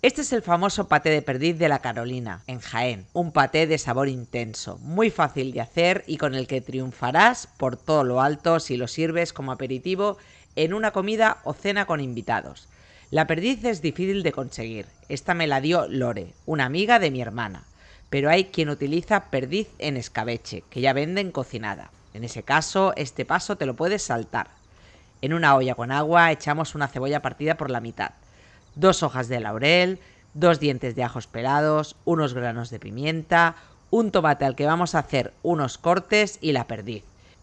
Este es el famoso paté de perdiz de la Carolina, en Jaén, un paté de sabor intenso, muy fácil de hacer y con el que triunfarás por todo lo alto si lo sirves como aperitivo en una comida o cena con invitados. La perdiz es difícil de conseguir, esta me la dio Lore, una amiga de mi hermana, pero hay quien utiliza perdiz en escabeche, que ya venden cocinada. En ese caso, este paso te lo puedes saltar. En una olla con agua echamos una cebolla partida por la mitad dos hojas de laurel, dos dientes de ajos pelados, unos granos de pimienta, un tomate al que vamos a hacer unos cortes y la perdiz.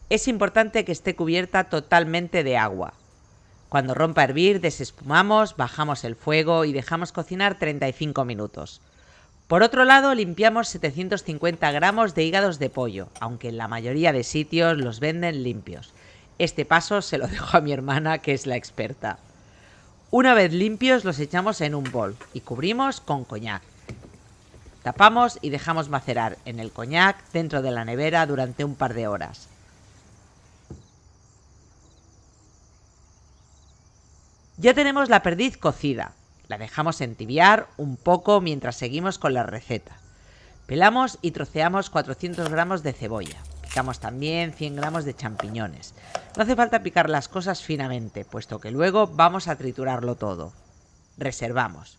Es importante que esté cubierta totalmente de agua. Cuando rompa a hervir, desespumamos, bajamos el fuego y dejamos cocinar 35 minutos. Por otro lado, limpiamos 750 gramos de hígados de pollo, aunque en la mayoría de sitios los venden limpios. Este paso se lo dejo a mi hermana, que es la experta. Una vez limpios los echamos en un bol y cubrimos con coñac. Tapamos y dejamos macerar en el coñac dentro de la nevera durante un par de horas. Ya tenemos la perdiz cocida. La dejamos entibiar un poco mientras seguimos con la receta. Pelamos y troceamos 400 gramos de cebolla. Picamos también 100 gramos de champiñones. No hace falta picar las cosas finamente, puesto que luego vamos a triturarlo todo. Reservamos.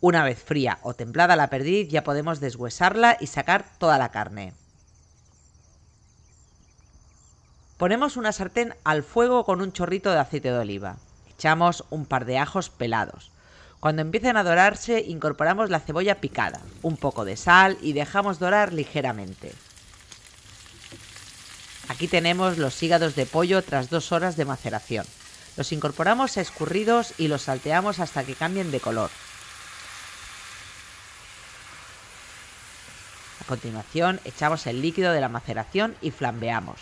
Una vez fría o templada la perdiz ya podemos deshuesarla y sacar toda la carne. Ponemos una sartén al fuego con un chorrito de aceite de oliva. Echamos un par de ajos pelados. Cuando empiecen a dorarse incorporamos la cebolla picada, un poco de sal y dejamos dorar ligeramente. Aquí tenemos los hígados de pollo tras dos horas de maceración. Los incorporamos escurridos y los salteamos hasta que cambien de color. A continuación, echamos el líquido de la maceración y flambeamos.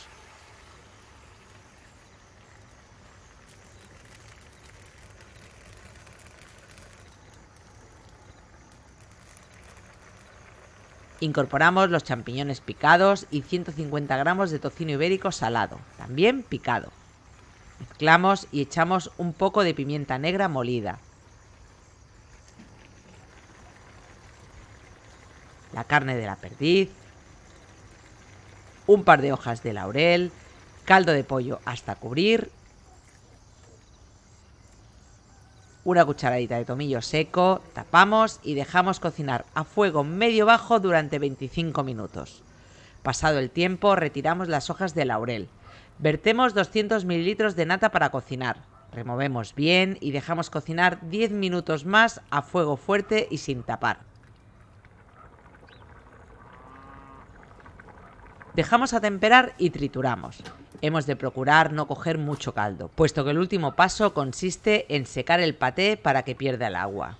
Incorporamos los champiñones picados y 150 gramos de tocino ibérico salado, también picado. Mezclamos y echamos un poco de pimienta negra molida. La carne de la perdiz, un par de hojas de laurel, caldo de pollo hasta cubrir Una cucharadita de tomillo seco, tapamos y dejamos cocinar a fuego medio bajo durante 25 minutos. Pasado el tiempo, retiramos las hojas de laurel. Vertemos 200 ml de nata para cocinar. Removemos bien y dejamos cocinar 10 minutos más a fuego fuerte y sin tapar. Dejamos a temperar y trituramos hemos de procurar no coger mucho caldo, puesto que el último paso consiste en secar el paté para que pierda el agua.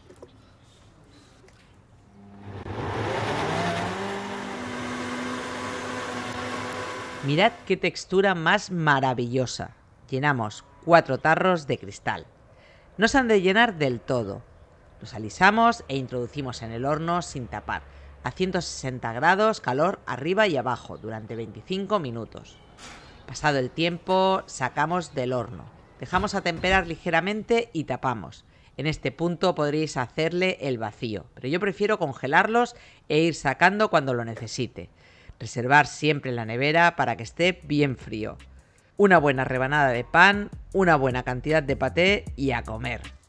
Mirad qué textura más maravillosa. Llenamos cuatro tarros de cristal. No se han de llenar del todo. Los alisamos e introducimos en el horno sin tapar, a 160 grados, calor arriba y abajo, durante 25 minutos. Pasado el tiempo, sacamos del horno. Dejamos atemperar ligeramente y tapamos. En este punto podréis hacerle el vacío, pero yo prefiero congelarlos e ir sacando cuando lo necesite. Reservar siempre la nevera para que esté bien frío. Una buena rebanada de pan, una buena cantidad de paté y a comer.